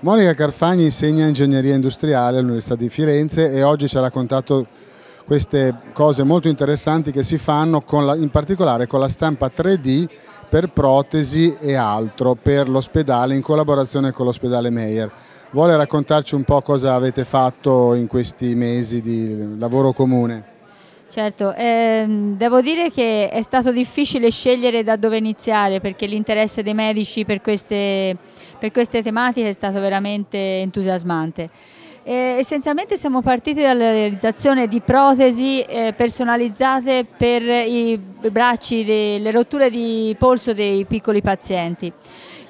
Monica Carfagni insegna ingegneria industriale all'Università di Firenze e oggi ci ha raccontato queste cose molto interessanti che si fanno la, in particolare con la stampa 3D per protesi e altro per l'ospedale in collaborazione con l'ospedale Meyer. Vuole raccontarci un po' cosa avete fatto in questi mesi di lavoro comune? Certo, ehm, devo dire che è stato difficile scegliere da dove iniziare perché l'interesse dei medici per queste, per queste tematiche è stato veramente entusiasmante. E eh, essenzialmente siamo partiti dalla realizzazione di protesi eh, personalizzate per i bracci, le rotture di polso dei piccoli pazienti.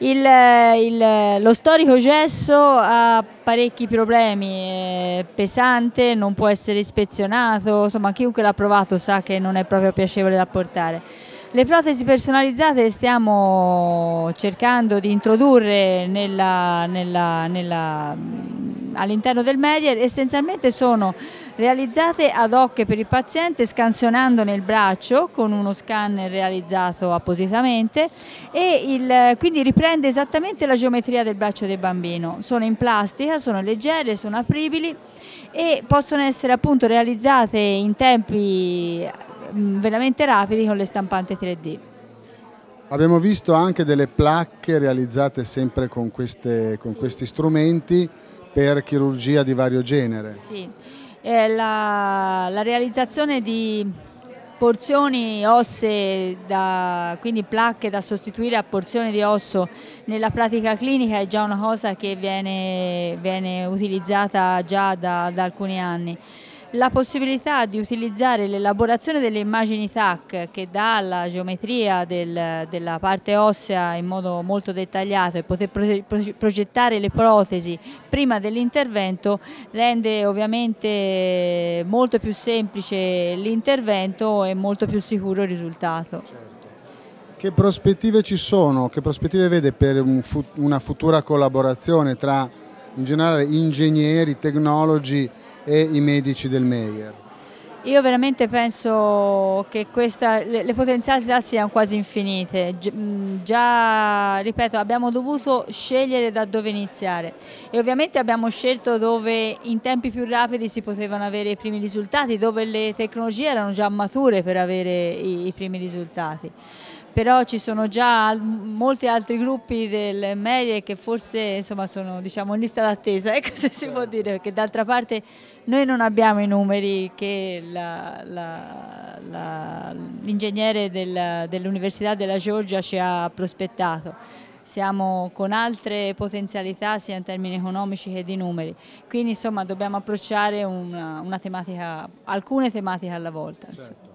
Il, il, lo storico gesso ha parecchi problemi, è pesante, non può essere ispezionato, insomma chiunque l'ha provato sa che non è proprio piacevole da portare. Le protesi personalizzate stiamo cercando di introdurre nella, nella, nella all'interno del media essenzialmente sono realizzate ad hoc per il paziente scansionando nel braccio con uno scanner realizzato appositamente e il, quindi riprende esattamente la geometria del braccio del bambino. Sono in plastica, sono leggere, sono apribili e possono essere appunto realizzate in tempi mm, veramente rapidi con le stampante 3D. Abbiamo visto anche delle placche realizzate sempre con, queste, con questi strumenti per chirurgia di vario genere. Sì, eh, la, la, realizzazione di porzioni ossee, da, quindi placche da sostituire a porzioni di osso nella pratica clinica è già una cosa che viene, viene utilizzata già da, da alcuni anni la possibilità di utilizzare l'elaborazione delle immagini TAC che dà la geometria del, della parte ossea in modo molto dettagliato e poter progettare le protesi prima dell'intervento rende ovviamente molto più semplice l'intervento e molto più sicuro il risultato. Certo. Che prospettive ci sono? Che prospettive vede per un, una futura collaborazione tra in generale ingegneri, tecnologi e i medici del Meyer? Io veramente penso che questa, le, le potenzialità siano quasi infinite, già ripeto abbiamo dovuto scegliere da dove iniziare e ovviamente abbiamo scelto dove in tempi più rapidi si potevano avere i primi risultati, dove le tecnologie erano già mature per avere i, i primi risultati però ci sono già molti altri gruppi del Merie che forse insomma, sono diciamo, in lista d'attesa, ecco se si può dire, perché d'altra parte noi non abbiamo i numeri che l'ingegnere dell'Università della Georgia ci ha prospettato siamo con altre potenzialità sia in termini economici che di numeri, quindi insomma dobbiamo approcciare una, una tematica, alcune tematiche alla volta. Certo.